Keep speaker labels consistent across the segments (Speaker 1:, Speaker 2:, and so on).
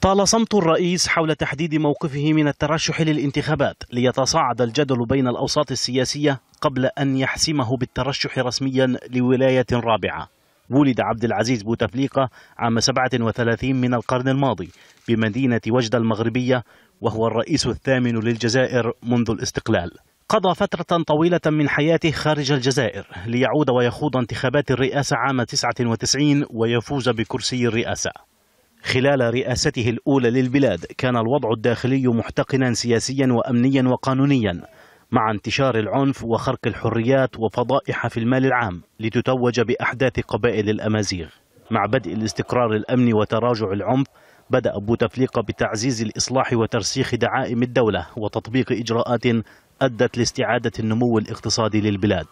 Speaker 1: طال صمت الرئيس حول تحديد موقفه من الترشح للانتخابات ليتصاعد الجدل بين الأوساط السياسية قبل أن يحسمه بالترشح رسميا لولاية رابعة ولد عبد العزيز بوتفليقة عام 37 من القرن الماضي بمدينة وجدة المغربية وهو الرئيس الثامن للجزائر منذ الاستقلال قضى فترة طويلة من حياته خارج الجزائر ليعود ويخوض انتخابات الرئاسة عام 99 ويفوز بكرسي الرئاسة خلال رئاسته الأولى للبلاد كان الوضع الداخلي محتقنا سياسيا وأمنيا وقانونيا مع انتشار العنف وخرق الحريات وفضائح في المال العام لتتوج بأحداث قبائل الأمازيغ مع بدء الاستقرار الأمني وتراجع العنف بدأ بوتفليقة بتعزيز الإصلاح وترسيخ دعائم الدولة وتطبيق إجراءات أدت لاستعادة النمو الاقتصادي للبلاد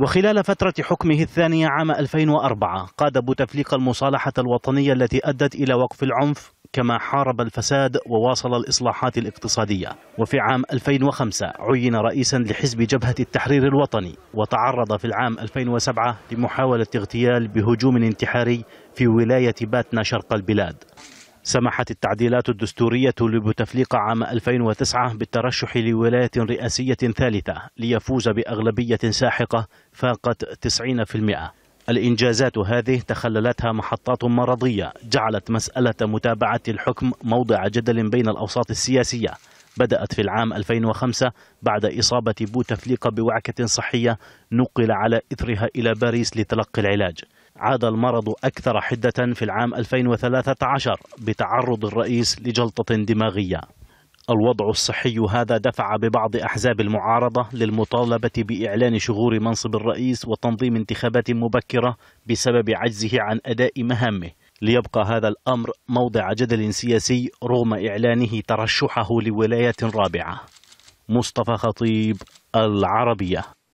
Speaker 1: وخلال فترة حكمه الثانية عام 2004 قاد بوتفليقة المصالحة الوطنية التي أدت إلى وقف العنف كما حارب الفساد وواصل الإصلاحات الاقتصادية وفي عام 2005 عين رئيسا لحزب جبهة التحرير الوطني وتعرض في العام 2007 لمحاولة اغتيال بهجوم انتحاري في ولاية باتنا شرق البلاد سمحت التعديلات الدستورية لبوتفليقة عام 2009 بالترشح لولاية رئاسية ثالثة ليفوز بأغلبية ساحقة فاقت 90%. الإنجازات هذه تخللتها محطات مرضية جعلت مسألة متابعة الحكم موضع جدل بين الأوساط السياسية بدأت في العام 2005 بعد إصابة بوتفليقة بوعكة صحية نقل على إثرها إلى باريس لتلقي العلاج عاد المرض أكثر حدة في العام 2013 بتعرض الرئيس لجلطة دماغية الوضع الصحي هذا دفع ببعض أحزاب المعارضة للمطالبة بإعلان شغور منصب الرئيس وتنظيم انتخابات مبكرة بسبب عجزه عن أداء مهامه ليبقى هذا الأمر موضع جدل سياسي رغم إعلانه ترشحه لولاية رابعة مصطفى خطيب العربية